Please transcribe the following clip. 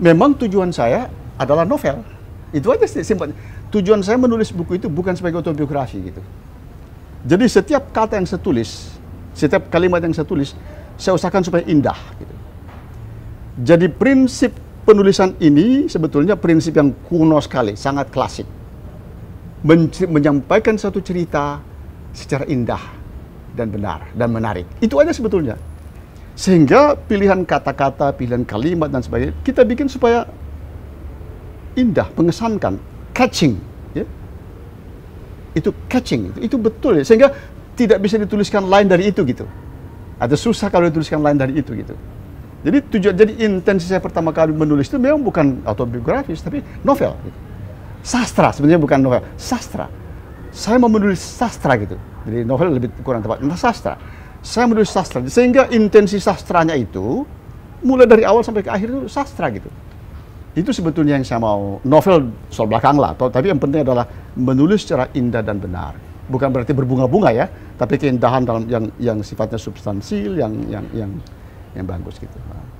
memang tujuan saya adalah novel. Itu aja sih simpelnya. Tujuan saya menulis buku itu bukan sebagai autobiografi gitu. Jadi setiap kata yang saya tulis, setiap kalimat yang saya tulis, saya usahakan supaya indah. Gitu. Jadi prinsip penulisan ini sebetulnya prinsip yang kuno sekali, sangat klasik. Men menyampaikan satu cerita secara indah dan benar dan menarik. Itu aja sebetulnya. Sehingga pilihan kata-kata, pilihan kalimat dan sebagainya kita bikin supaya indah, mengesankan, catching. Ya. Itu catching, itu, itu betul ya. Sehingga tidak bisa dituliskan lain dari itu gitu. Ada susah kalau dituliskan lain dari itu gitu. Jadi tujuan jadi intensi saya pertama kali menulis itu memang bukan autobiografis tapi novel. Gitu. Sastra sebenarnya bukan novel, sastra. Saya mau menulis sastra gitu. Jadi novel lebih kurang tepat, entah sastra saya menulis sastra sehingga intensi sastranya itu mulai dari awal sampai ke akhir itu sastra gitu itu sebetulnya yang saya mau novel soal belakang lah tapi yang penting adalah menulis secara indah dan benar bukan berarti berbunga-bunga ya tapi keindahan dalam yang yang sifatnya substansil yang yang yang yang bagus gitu